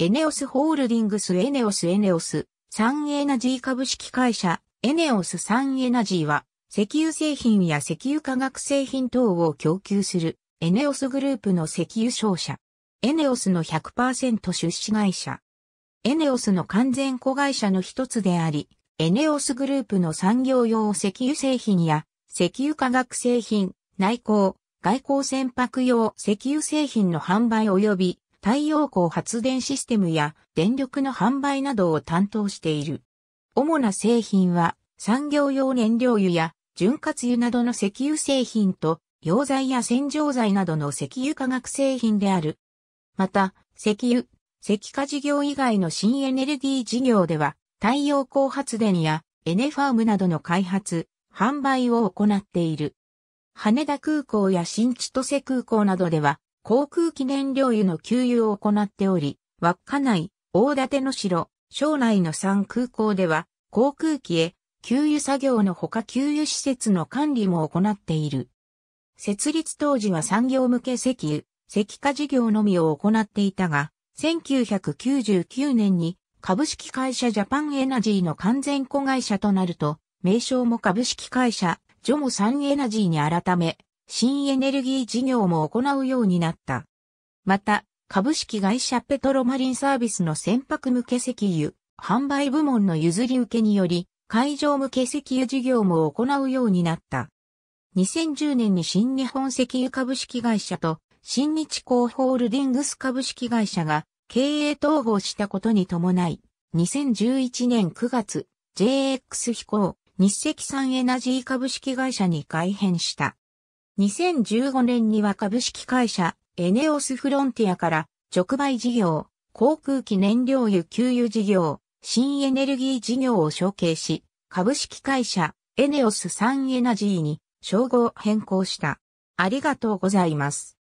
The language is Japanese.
エネオスホールディングスエネオスエネオス、サンエナジー株式会社、エネオスサンエナジーは、石油製品や石油化学製品等を供給する、エネオスグループの石油商社。エネオスの100%出資会社。エネオスの完全子会社の一つであり、エネオスグループの産業用石油製品や、石油化学製品、内航、外交船舶用石油製品の販売及び太陽光発電システムや電力の販売などを担当している。主な製品は産業用燃料油や潤滑油などの石油製品と溶剤や洗浄剤などの石油化学製品である。また、石油、石化事業以外の新エネルギー事業では太陽光発電やエネファームなどの開発、販売を行っている。羽田空港や新千歳空港などでは航空機燃料油の給油を行っており、稚内、大館の城、省内の3空港では、航空機へ給油作業のほか給油施設の管理も行っている。設立当時は産業向け石油、石化事業のみを行っていたが、1999年に株式会社ジャパンエナジーの完全子会社となると、名称も株式会社、ジョモサンエナジーに改め、新エネルギー事業も行うようになった。また、株式会社ペトロマリンサービスの船舶向け石油、販売部門の譲り受けにより、海上向け石油事業も行うようになった。2010年に新日本石油株式会社と新日興ホールディングス株式会社が経営統合したことに伴い、2011年9月、JX 飛行、日赤産エナジー株式会社に改編した。2015年には株式会社エネオスフロンティアから直売事業、航空機燃料油給油事業、新エネルギー事業を承継し、株式会社エネオスサンエナジーに称号変更した。ありがとうございます。